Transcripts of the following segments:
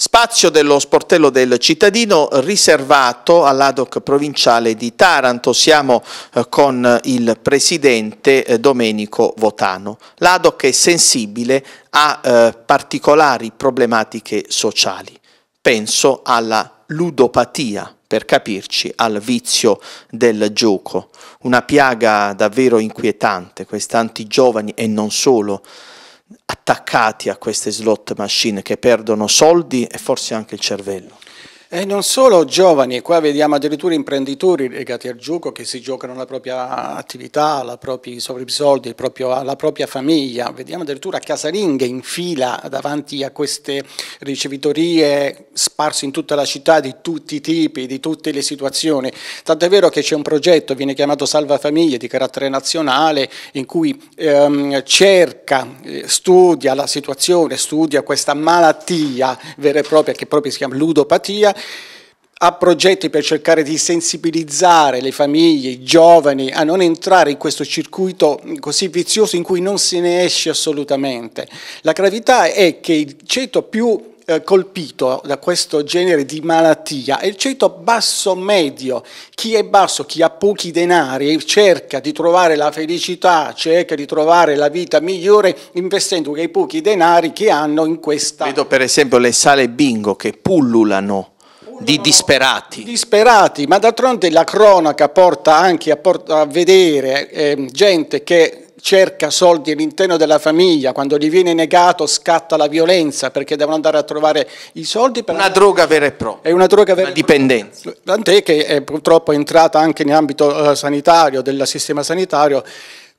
Spazio dello sportello del cittadino riservato all'ADOC provinciale di Taranto. Siamo eh, con il presidente eh, Domenico Votano. L'ADOC è sensibile a eh, particolari problematiche sociali. Penso alla ludopatia, per capirci, al vizio del gioco. Una piaga davvero inquietante, questa antigiovani e non solo attaccati a queste slot machine che perdono soldi e forse anche il cervello. E non solo giovani, qua vediamo addirittura imprenditori legati al gioco che si giocano la propria attività, la propria, i propri soldi, proprio, la propria famiglia. Vediamo addirittura casalinghe in fila davanti a queste ricevitorie sparse in tutta la città di tutti i tipi, di tutte le situazioni. Tanto è vero che c'è un progetto, viene chiamato Salva Famiglie, di carattere nazionale, in cui ehm, cerca, eh, studia la situazione, studia questa malattia vera e propria che proprio si chiama ludopatia ha progetti per cercare di sensibilizzare le famiglie, i giovani a non entrare in questo circuito così vizioso in cui non se ne esce assolutamente. La gravità è che il ceto più eh, colpito da questo genere di malattia è il ceto basso-medio. Chi è basso, chi ha pochi denari, e cerca di trovare la felicità, cerca di trovare la vita migliore investendo quei pochi denari che hanno in questa... Vedo per esempio le sale bingo che pullulano di disperati. Disperati, ma d'altronde la cronaca porta anche a, port a vedere eh, gente che cerca soldi all'interno della famiglia, quando gli viene negato scatta la violenza perché devono andare a trovare i soldi. Per una andare... droga vera e propria. È una droga vera e dipendenza. Tant'è che è purtroppo entrata anche in ambito eh, sanitario, del sistema sanitario,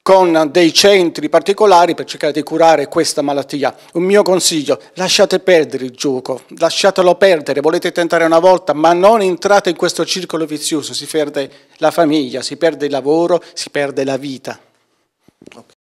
con dei centri particolari per cercare di curare questa malattia. Un mio consiglio, lasciate perdere il gioco, lasciatelo perdere, volete tentare una volta, ma non entrate in questo circolo vizioso, si perde la famiglia, si perde il lavoro, si perde la vita. Okay.